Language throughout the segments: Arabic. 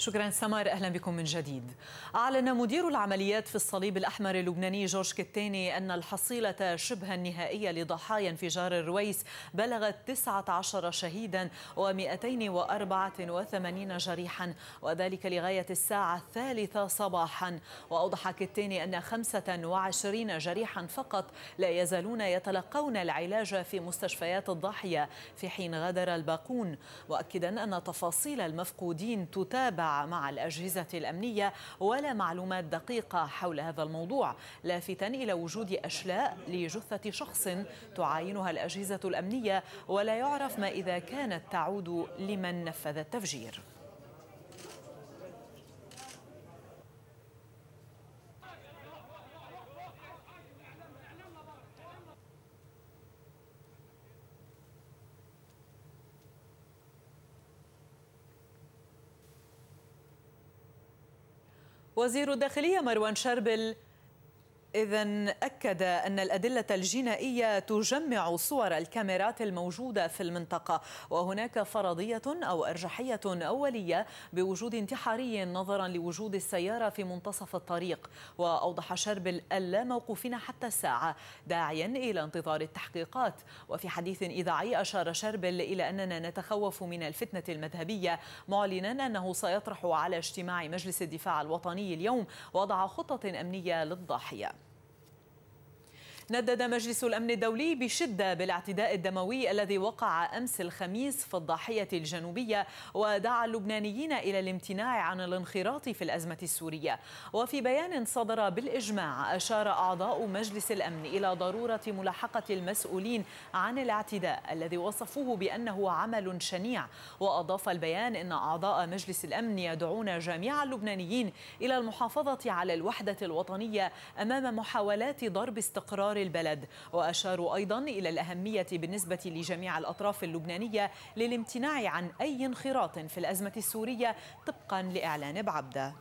شكرا سمر اهلا بكم من جديد. اعلن مدير العمليات في الصليب الاحمر اللبناني جورج كتاني ان الحصيله شبه النهائيه لضحايا انفجار الرويس بلغت 19 شهيدا و284 جريحا وذلك لغايه الساعه الثالثه صباحا واوضح كتاني ان 25 جريحا فقط لا يزالون يتلقون العلاج في مستشفيات الضاحيه في حين غادر الباقون واكدا ان تفاصيل المفقودين تتابع مع الأجهزة الأمنية ولا معلومات دقيقة حول هذا الموضوع لافتا إلى وجود أشلاء لجثة شخص تعاينها الأجهزة الأمنية ولا يعرف ما إذا كانت تعود لمن نفذ التفجير وزير الداخلية مروان شربل إذا أكد أن الأدلة الجنائية تجمع صور الكاميرات الموجودة في المنطقة وهناك فرضية أو أرجحية أولية بوجود انتحاري نظرا لوجود السيارة في منتصف الطريق وأوضح شربل ألا موقوفين حتى الساعة داعيا إلى انتظار التحقيقات وفي حديث إذاعي أشار شربل إلى أننا نتخوف من الفتنة المذهبية معلنا أنه سيطرح على اجتماع مجلس الدفاع الوطني اليوم وضع خطة أمنية للضاحية ندد مجلس الأمن الدولي بشدة بالاعتداء الدموي الذي وقع أمس الخميس في الضاحية الجنوبية ودعا اللبنانيين إلى الامتناع عن الانخراط في الأزمة السورية وفي بيان صدر بالإجماع أشار أعضاء مجلس الأمن إلى ضرورة ملاحقة المسؤولين عن الاعتداء الذي وصفوه بأنه عمل شنيع وأضاف البيان أن أعضاء مجلس الأمن يدعون جميع اللبنانيين إلى المحافظة على الوحدة الوطنية أمام محاولات ضرب استقرار البلد وأشاروا أيضا إلى الأهمية بالنسبة لجميع الأطراف اللبنانية للامتناع عن أي انخراط في الأزمة السورية طبقا لإعلان بعبده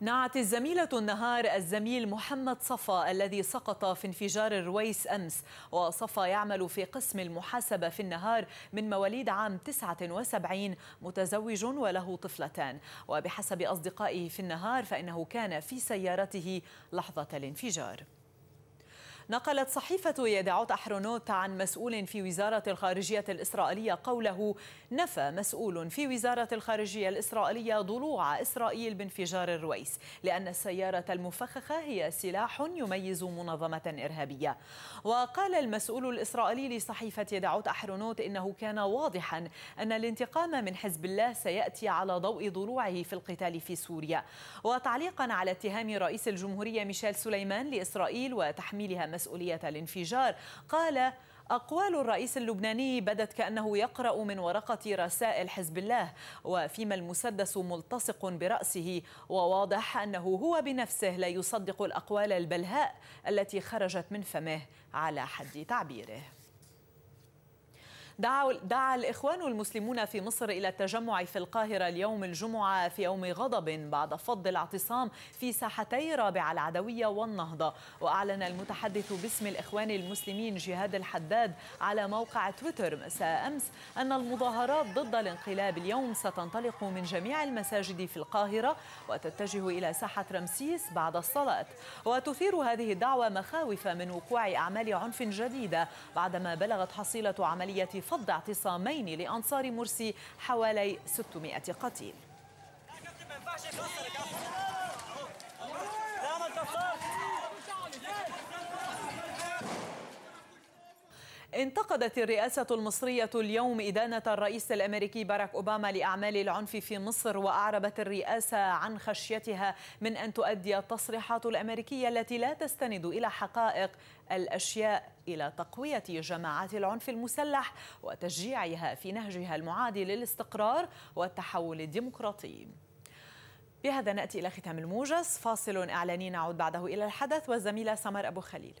نعت الزميلة النهار الزميل محمد صفا الذي سقط في انفجار الرويس أمس وصفا يعمل في قسم المحاسبة في النهار من مواليد عام 79 متزوج وله طفلتان وبحسب أصدقائه في النهار فإنه كان في سيارته لحظة الانفجار نقلت صحيفة يدعوت أحرونوت عن مسؤول في وزارة الخارجية الإسرائيلية قوله نفى مسؤول في وزارة الخارجية الإسرائيلية ضلوع إسرائيل بانفجار الرويس لأن السيارة المفخخة هي سلاح يميز منظمة إرهابية وقال المسؤول الإسرائيلي لصحيفة يدعوت أحرونوت إنه كان واضحا أن الانتقام من حزب الله سيأتي على ضوء ضلوعه في القتال في سوريا وتعليقا على اتهام رئيس الجمهورية ميشيل سليمان لإسرائيل وتحميلها مسؤولية الانفجار قال أقوال الرئيس اللبناني بدت كأنه يقرأ من ورقة رسائل حزب الله وفيما المسدس ملتصق برأسه وواضح أنه هو بنفسه لا يصدق الأقوال البلهاء التي خرجت من فمه على حد تعبيره دعا, دعا الإخوان المسلمون في مصر إلى التجمع في القاهرة اليوم الجمعة في يوم غضب بعد فض الاعتصام في ساحتي رابع العدوية والنهضة وأعلن المتحدث باسم الإخوان المسلمين جهاد الحداد على موقع تويتر مساء أمس أن المظاهرات ضد الانقلاب اليوم ستنطلق من جميع المساجد في القاهرة وتتجه إلى ساحة رمسيس بعد الصلاة وتثير هذه الدعوة مخاوف من وقوع أعمال عنف جديدة بعدما بلغت حصيلة عملية فض اعتصامين لأنصار مرسي حوالي 600 قتيل انتقدت الرئاسة المصرية اليوم إدانة الرئيس الأمريكي باراك أوباما لأعمال العنف في مصر وأعربت الرئاسة عن خشيتها من أن تؤدي التصريحات الأمريكية التي لا تستند إلى حقائق الأشياء إلى تقوية جماعات العنف المسلح وتشجيعها في نهجها المعادي للاستقرار والتحول الديمقراطي بهذا نأتي إلى ختام الموجز فاصل إعلاني نعود بعده إلى الحدث والزميلة سمر أبو خليل